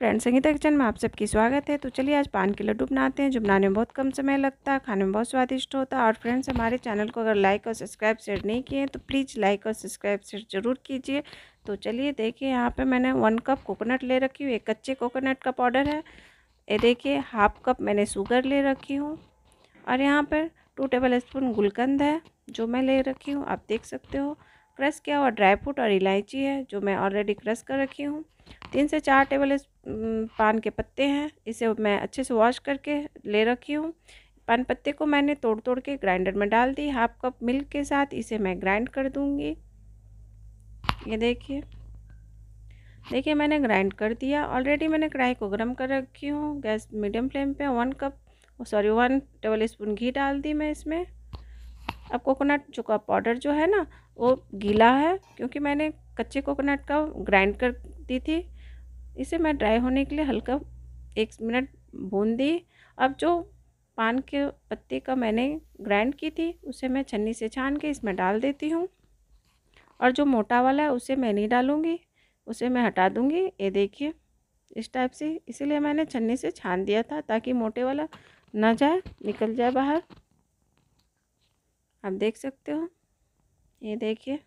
friend Sangeeta kitchen में आप सबकी स्वागत है तो चलिए आज पान के लड्डू बनाते हैं जो बनाने में बहुत कम समय लगता है खाने में बहुत स्वादिष्ट होता है और फ्रेंड्स हमारे चैनल को अगर लाइक और सब्सक्राइब शेयर नहीं किए हैं तो प्लीज़ लाइक और सब्सक्राइब शेयर जरूर कीजिए तो चलिए देखिए यहाँ पे मैंने वन कप कोकोनट ले रखी हूँ एक कच्चे कोकोनट का पाउडर है ये देखिए हाफ कप मैंने शुगर ले रखी हूँ और यहाँ पर टू टेबल स्पून गुलकंद है जो मैं ले रखी हूँ आप देख सकते हो क्रश किया हुआ ड्राई फ्रूट और इलायची है जो मैं ऑलरेडी क्रश कर रखी हूँ तीन से चार टेबल पान के पत्ते हैं इसे मैं अच्छे से वॉश करके ले रखी हूँ पान पत्ते को मैंने तोड़ तोड़ के ग्राइंडर में डाल दी हाफ कप मिल्क के साथ इसे मैं ग्राइंड कर दूँगी ये देखिए देखिए मैंने ग्राइंड कर दिया ऑलरेडी मैंने कढ़ाई को गर्म कर रखी हूँ गैस मीडियम फ्लेम पे one cup sorry one tablespoon घी डाल दी मैं इसमें अब कोकोनट जो का पाउडर जो है ना वो गीला है क्योंकि मैंने कच्चे कोकोनट का ग्राइंड कर दी थी इसे मैं ड्राई होने के लिए हल्का एक मिनट भून दी अब जो पान के पत्ते का मैंने ग्राइंड की थी उसे मैं छन्नी से छान के इसमें डाल देती हूँ और जो मोटा वाला है उसे मैं नहीं डालूँगी उसे मैं हटा दूँगी ये देखिए इस टाइप से इसीलिए मैंने छन्नी से छान दिया था ताकि मोटे वाला ना जाए निकल जाए बाहर आप देख सकते हो ये देखिए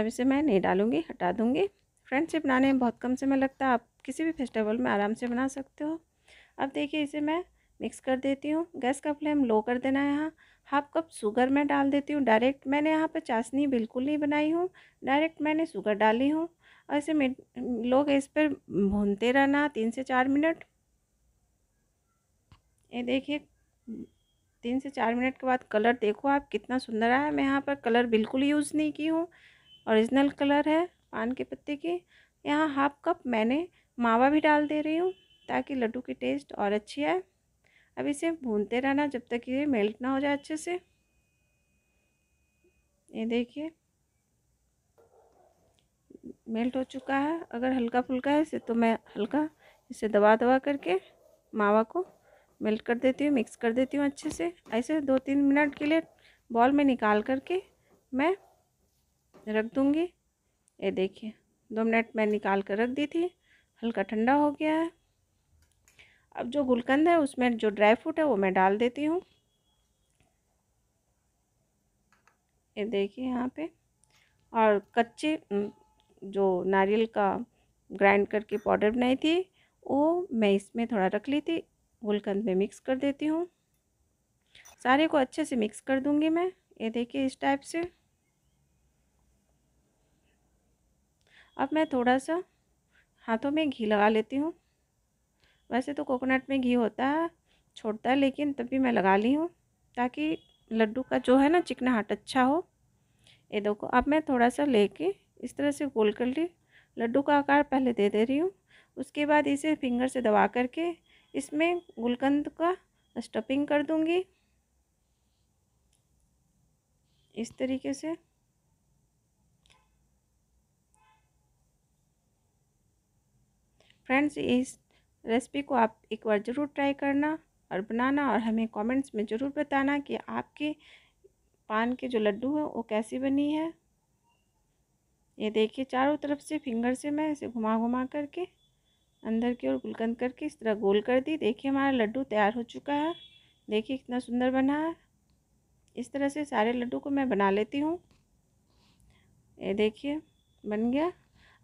अब इसे मैं नहीं डालूँगी हटा दूँगी फ्रेंड्स ये बनाने में बहुत कम समय लगता है आप किसी भी फेस्टिवल में आराम से बना सकते हो अब देखिए इसे मैं मिक्स कर देती हूँ गैस का फ्लेम लो कर देना है यहाँ हाफ कप शुगर मैं डाल देती हूँ डायरेक्ट मैंने यहाँ पर चाशनी बिल्कुल नहीं बनाई हूँ डायरेक्ट मैंने शुगर डाली हूँ और इसे लो गैस पर भूनते रहना तीन से चार मिनट ये देखिए तीन से चार मिनट के बाद कलर देखो आप कितना सुंदर आया मैं यहाँ पर कलर बिल्कुल यूज़ नहीं की हूँ ओरिजिनल कलर है पान के पत्ते की यहाँ हाफ कप मैंने मावा भी डाल दे रही हूँ ताकि लड्डू की टेस्ट और अच्छी आए अब इसे भूनते रहना जब तक ये मेल्ट ना हो जाए अच्छे से ये देखिए मेल्ट हो चुका है अगर हल्का फुल्का है इसे तो मैं हल्का इसे दबा दबा करके मावा को मेल्ट कर देती हूँ मिक्स कर देती हूँ अच्छे से ऐसे दो तीन मिनट के लिए बॉल में निकाल करके मैं रख दूँगी ये देखिए दो मिनट मैं निकाल कर रख दी थी हल्का ठंडा हो गया है अब जो गुलकंद है उसमें जो ड्राई फ्रूट है वो मैं डाल देती हूँ ये देखिए यहाँ पे और कच्चे जो नारियल का ग्राइंड करके पाउडर बनाई थी वो मैं इसमें थोड़ा रख ली थी गुलकंद में मिक्स कर देती हूँ सारे को अच्छे से मिक्स कर दूँगी मैं ये देखिए इस टाइप से अब मैं थोड़ा सा हाथों में घी लगा लेती हूँ वैसे तो कोकोनट में घी होता है छोड़ता है लेकिन तब भी मैं लगा ली हूँ ताकि लड्डू का जो है ना हाट अच्छा हो ये देखो अब मैं थोड़ा सा लेके इस तरह से गोल कर ली लड्डू का आकार पहले दे दे रही हूँ उसके बाद इसे फिंगर से दबा करके इसमें गुलकंद का स्टफिंग कर दूंगी इस तरीके से फ्रेंड्स इस रेसिपी को आप एक बार ज़रूर ट्राई करना और बनाना और हमें कमेंट्स में ज़रूर बताना कि आपके पान के जो लड्डू हैं वो कैसी बनी है ये देखिए चारों तरफ से फिंगर से मैं इसे घुमा घुमा करके अंदर की ओर गुलकंद करके इस तरह गोल कर दी देखिए हमारा लड्डू तैयार हो चुका है देखिए कितना सुंदर बना है इस तरह से सारे लड्डू को मैं बना लेती हूँ ये देखिए बन गया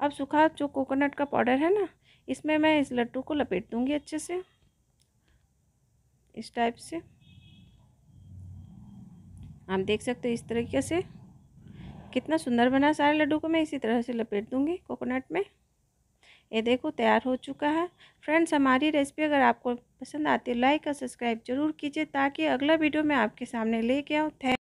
अब सूखा जो कोकोनट का पाउडर है ना इसमें मैं इस लड्डू को लपेट दूँगी अच्छे से इस टाइप से आप देख सकते हो इस तरीके से कितना सुंदर बना सारे लड्डू को मैं इसी तरह से लपेट दूँगी कोकोनट में ये देखो तैयार हो चुका है फ्रेंड्स हमारी रेसिपी अगर आपको पसंद आती है लाइक और सब्सक्राइब जरूर कीजिए ताकि अगला वीडियो मैं आपके सामने लेके आऊँ थैंक